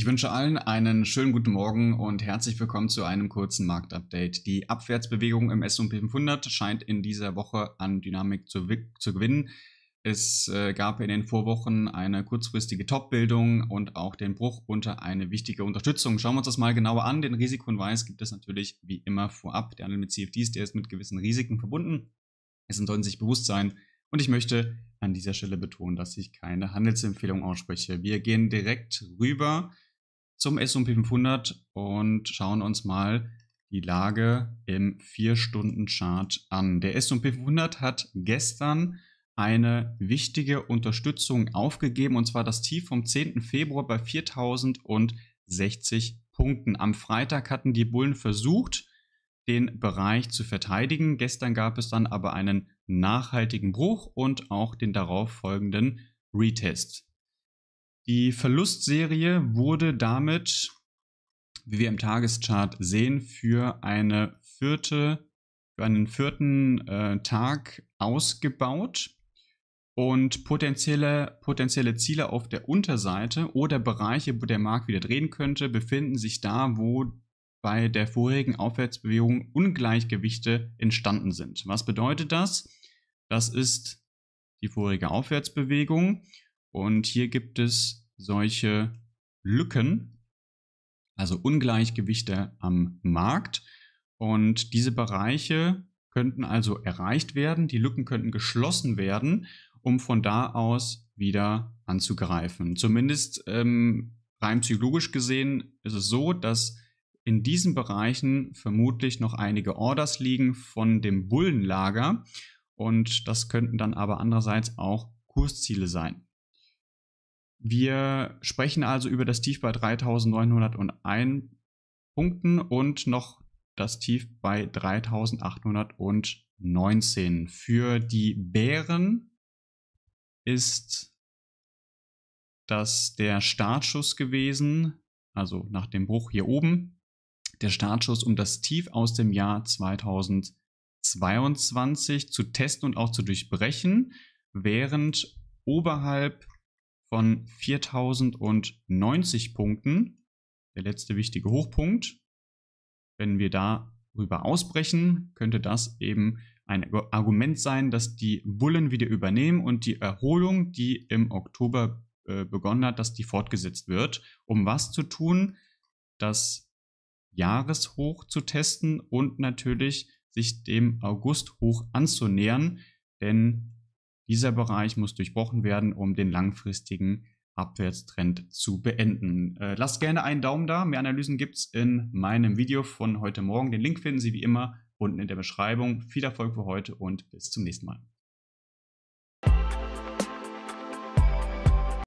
Ich wünsche allen einen schönen guten Morgen und herzlich willkommen zu einem kurzen Marktupdate. Die Abwärtsbewegung im S&P 500 scheint in dieser Woche an Dynamik zu, zu gewinnen. Es äh, gab in den Vorwochen eine kurzfristige Topbildung und auch den Bruch unter eine wichtige Unterstützung. Schauen wir uns das mal genauer an. Den Risikohinweis gibt es natürlich wie immer vorab. Der Handel mit CFDs, der ist mit gewissen Risiken verbunden. Essen sollen sich bewusst sein. Und ich möchte an dieser Stelle betonen, dass ich keine Handelsempfehlung ausspreche. Wir gehen direkt rüber zum S&P 500 und schauen uns mal die Lage im 4-Stunden-Chart an. Der S&P 500 hat gestern eine wichtige Unterstützung aufgegeben und zwar das Tief vom 10. Februar bei 4060 Punkten. Am Freitag hatten die Bullen versucht, den Bereich zu verteidigen. Gestern gab es dann aber einen nachhaltigen Bruch und auch den darauf folgenden Retest. Die Verlustserie wurde damit, wie wir im Tageschart sehen, für eine vierte für einen vierten äh, Tag ausgebaut und potenzielle, potenzielle Ziele auf der Unterseite oder Bereiche, wo der Markt wieder drehen könnte, befinden sich da, wo bei der vorherigen Aufwärtsbewegung Ungleichgewichte entstanden sind. Was bedeutet das? Das ist die vorherige Aufwärtsbewegung und hier gibt es solche Lücken, also Ungleichgewichte am Markt. Und diese Bereiche könnten also erreicht werden, die Lücken könnten geschlossen werden, um von da aus wieder anzugreifen. Zumindest ähm, rein psychologisch gesehen ist es so, dass in diesen Bereichen vermutlich noch einige Orders liegen von dem Bullenlager und das könnten dann aber andererseits auch Kursziele sein. Wir sprechen also über das Tief bei 3901 Punkten und noch das Tief bei 3819. Für die Bären ist das der Startschuss gewesen, also nach dem Bruch hier oben, der Startschuss, um das Tief aus dem Jahr 2022 zu testen und auch zu durchbrechen, während oberhalb von 4090 Punkten, der letzte wichtige Hochpunkt. Wenn wir darüber ausbrechen, könnte das eben ein Argument sein, dass die Bullen wieder übernehmen und die Erholung, die im Oktober äh, begonnen hat, dass die fortgesetzt wird, um was zu tun, das Jahreshoch zu testen und natürlich sich dem Augusthoch anzunähern, denn dieser Bereich muss durchbrochen werden, um den langfristigen Abwärtstrend zu beenden. Äh, lasst gerne einen Daumen da. Mehr Analysen gibt es in meinem Video von heute Morgen. Den Link finden Sie wie immer unten in der Beschreibung. Viel Erfolg für heute und bis zum nächsten Mal.